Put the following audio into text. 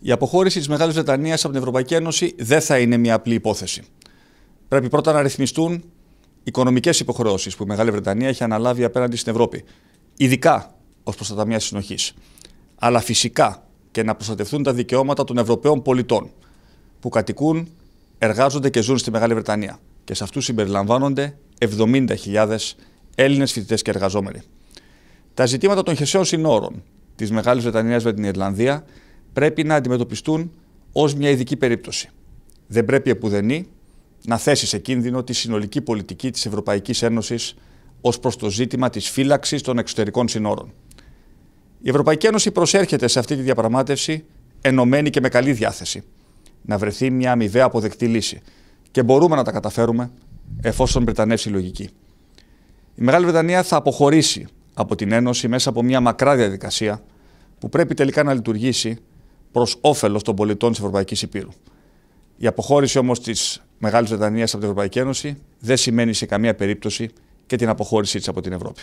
Η αποχώρηση της Μεγάλης Βρετανίας από την Ευρωπαϊκή Ένωση δεν θα είναι μια απλή υπόθεση. Πρέπει πρώτα να ρυθμιστούν οικονομικές υποχρεώσεις που η Μεγάλη Βρετανία έχει αναλάβει απέναντι στην Ευρώπη, ειδικά ως προς τα ταμεία συνοχής. Αλλά φυσικά και να προστατευτούν τα δικαιώματα των Ευρωπαίων πολιτών που κατοικούν, εργάζονται και ζουν στη Μεγάλη Βρετανία. Και σε αυτούς συμπεριλαμβάνονται 70.000 Έλληνες φοιτητές και εργαζόμενοι. Τα ζητήματα των χερσαίων συνόρων της Μεγάλης Βρετανίας με την Ιρλανδία πρέπει να αντιμετωπιστούν ως μια ειδική περίπτωση. Δεν πρέπει επουδενή να θέσεις σε κίνδυνο τη συνολική πολιτική της Ευρωπαϊκής Ένωσης ως προς το ζήτημα της φύλαξης των εξωτερικών συνόρων. Η Ευρωπαϊκή Ένωση προσέρχεται σε αυτή τη διαπραγμάτευση ενωμένη και με καλή διάθεση να βρεθεί μια αμοιβαία αποδεκτή λύση. Και μπορούμε να τα καταφέρουμε εφόσον Βρετανεύσει η λογική. Η Μεγάλη Βρετανία θα αποχωρήσει από την Ένωση μέσα από μια μακρά διαδικασία που πρέπει τελικά να λειτουργήσει προς όφελος των πολιτών της Ευρωπαϊκής Υπήρου. Η αποχώρηση όμως της Μεγάλης Βρετανίας από την Ευρωπαϊκή Ένωση δεν σημαίνει σε καμία περίπτωση και την αποχώρησή της από την Ευρώπη.